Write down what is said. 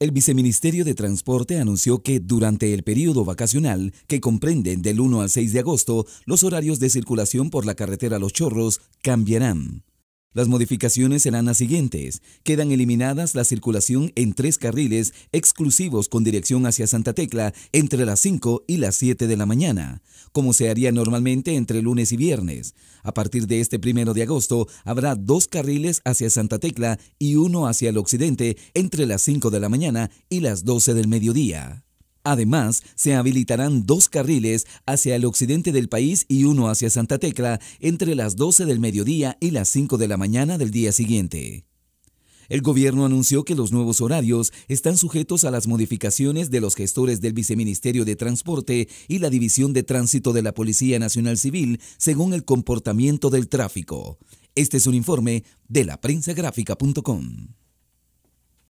El Viceministerio de Transporte anunció que durante el periodo vacacional, que comprende del 1 al 6 de agosto, los horarios de circulación por la carretera Los Chorros cambiarán. Las modificaciones serán las siguientes. Quedan eliminadas la circulación en tres carriles exclusivos con dirección hacia Santa Tecla entre las 5 y las 7 de la mañana, como se haría normalmente entre lunes y viernes. A partir de este primero de agosto habrá dos carriles hacia Santa Tecla y uno hacia el occidente entre las 5 de la mañana y las 12 del mediodía. Además, se habilitarán dos carriles hacia el occidente del país y uno hacia Santa Tecla entre las 12 del mediodía y las 5 de la mañana del día siguiente. El gobierno anunció que los nuevos horarios están sujetos a las modificaciones de los gestores del Viceministerio de Transporte y la División de Tránsito de la Policía Nacional Civil según el comportamiento del tráfico. Este es un informe de la